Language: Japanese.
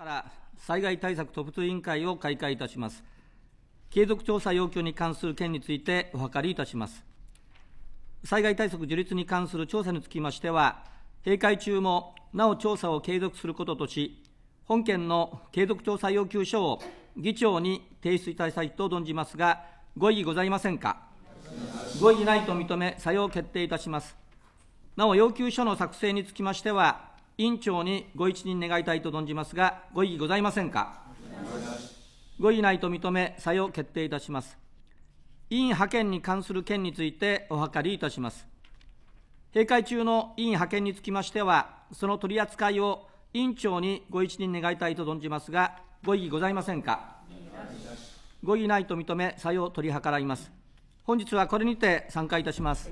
から災害対策特別委員会を開会いたします。継続調査要求に関する件についてお諮りいたします。災害対策樹立に関する調査につきましては、閉会中もなお調査を継続することとし、本件の継続調査要求書を議長に提出いたしたいと存じますが、ご異議ございませんか。ご異議ないと認め、作用決定いたします。なお、要求書の作成につきましては、委員長にご一任願いたいと存じますが、ご異議ございませんか。ご異議ないと認め、差用決定いたします。委員派遣に関する件についてお諮りいたします。閉会中の委員派遣につきましては、その取り扱いを委員長にご一任願いたいと存じますが、ご異議ございませんか。ご異議ないと認め、差用取り計らいます。本日はこれにて参加いたします。